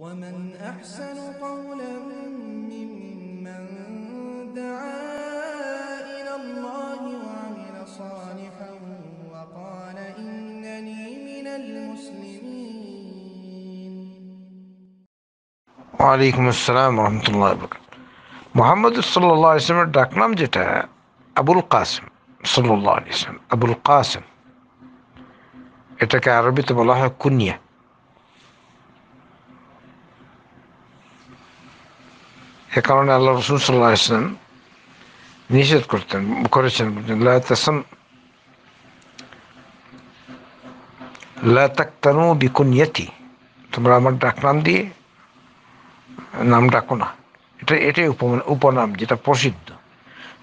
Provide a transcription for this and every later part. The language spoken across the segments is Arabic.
ومن أحسن قولا ممن دعا إلى الله وعمل صالحا وقال إنني من المسلمين وعليكم السلام ورحمة الله وبركاته محمد صلى الله عليه وسلم ডাক أبو القاسم صلى الله عليه وسلم أبو القاسم এটাকে আরবিতে বলা হয় কুনিয়া এ কারণে আল্লাহ রসুল সাল্লাহ ইসলাম নিষেধ করতেন করেছেন লাতাসম লাতাক্তানু বিকুনিয়াতি তোমরা আমার ডাকনাম দিয়ে নাম ডাকো না এটা এটাই উপনাম যেটা প্রসিদ্ধ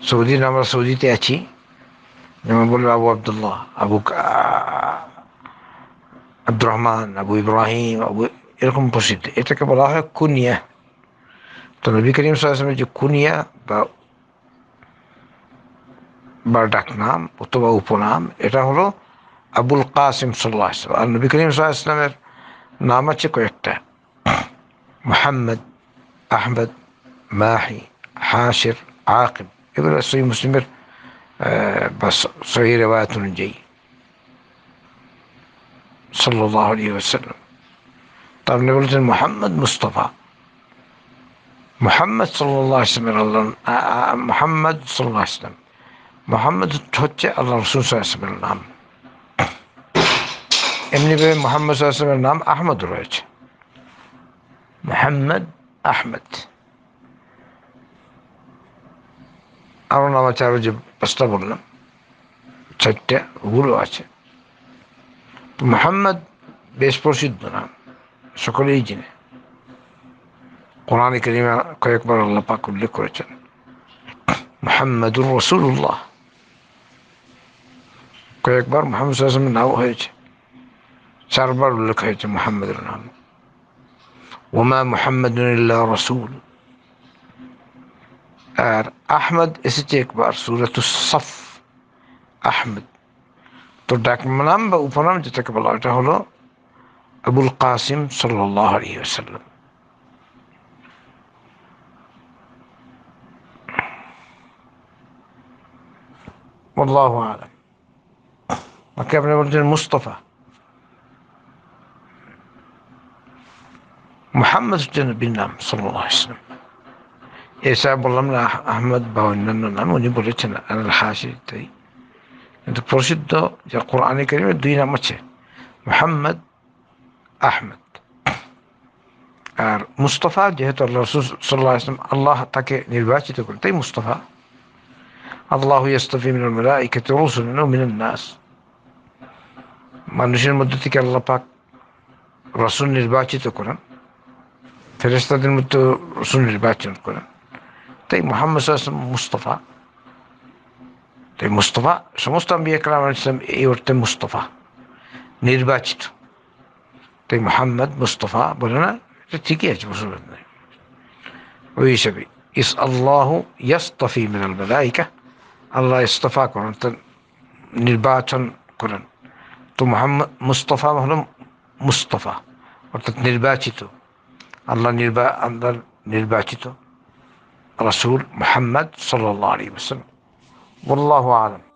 সৌদির আমরা সৌদিতে আছি যেমন বলবে আবু আবদুল্লাহ আবু আব্দুর রহমান আবু ইব্রাহিম আবু এরকম প্রসিদ্ধ এটাকে বলা হয় কুনিয়া تو نبی کریم صلی اللہ علیہ وسلم جو کنیا با برڈاک نام اتبا اوپو نام ایتا ہلو ابو القاسم صلی اللہ علیہ وسلم نبی کریم صلی اللہ علیہ وسلم نام اچھے کو اٹھا محمد احمد ماحی حاشر عاقب ایبرا سوی مسلمر بس سوی روایت نجی صلی اللہ علیہ وسلم طب نبی کریم محمد مصطفیٰ Muhammed sallallahu aleyhi ve sellem Muhammed sallallahu aleyhi ve sellem Muhammed Tocce Allah resulü sallallahu aleyhi ve sellem एमनी पे मोहम्मद सल्लल्लाहु নাম আহমদ রয়েছে মোহাম্মদ আহমদ আরও নাম আছে আরও যে পাঁচটা বললাম চারটে ওগুলো আছে মোহাম্মদ বেশ প্রসিদ্ধ নাম সকলেই قرآن كريم كيكبر الله باك لكرة محمد رسول الله كيكبر محمد صلى الله عليه وسلم هيك سربر لك هيك محمد رنام. وما محمد إلا رسول أحمد استيكبر سورة الصف أحمد تردك منام بأوبرام تتكبر الله تهلو أبو القاسم صلى الله عليه وسلم والله أعلم وكان ولد المصطفى محمد جنبينا نعم، صلى الله عليه وسلم يسعى بالله أحمد باويننا نعم ونبرتنا أنا الحاشي تي أنت برشد يا القرآن الكريم دوينا نعم مچه محمد أحمد مصطفى মুস্তফা যেহেতু আল্লাহ الله সাল্লাহ আসলাম الله তাকে নির্বাচিত করেন তাই Mustafa Allahu yastafi minel melaiketi rusulunu minen nas. মানুষের মধ্যে থেকে আল্লাহ পাক রসুন নির্বাচিত করেন ফেরেস্তাদের মধ্যে রসুন নির্বাচন করেন তাই মোহাম্মদ মুস্তফা তাই মুস্তফা সমস্ত আম্বি একরাম ইসলাম এই অর্থে মুস্তফা নির্বাচিত তাই মোহাম্মদ মুস্তফা বলে না এটা ঠিকই আছে মুসলমান ওই হিসাবে ইস আল্লাহ ইয়াস্তফি মিনাল মালাইকা الله يصطفاك ونتن نرباتن كنن تو محمد مصطفى مهلم مصطفى ونتن نرباتي تو الله نربا الله نرباتي تو رسول محمد صلى الله عليه وسلم والله أعلم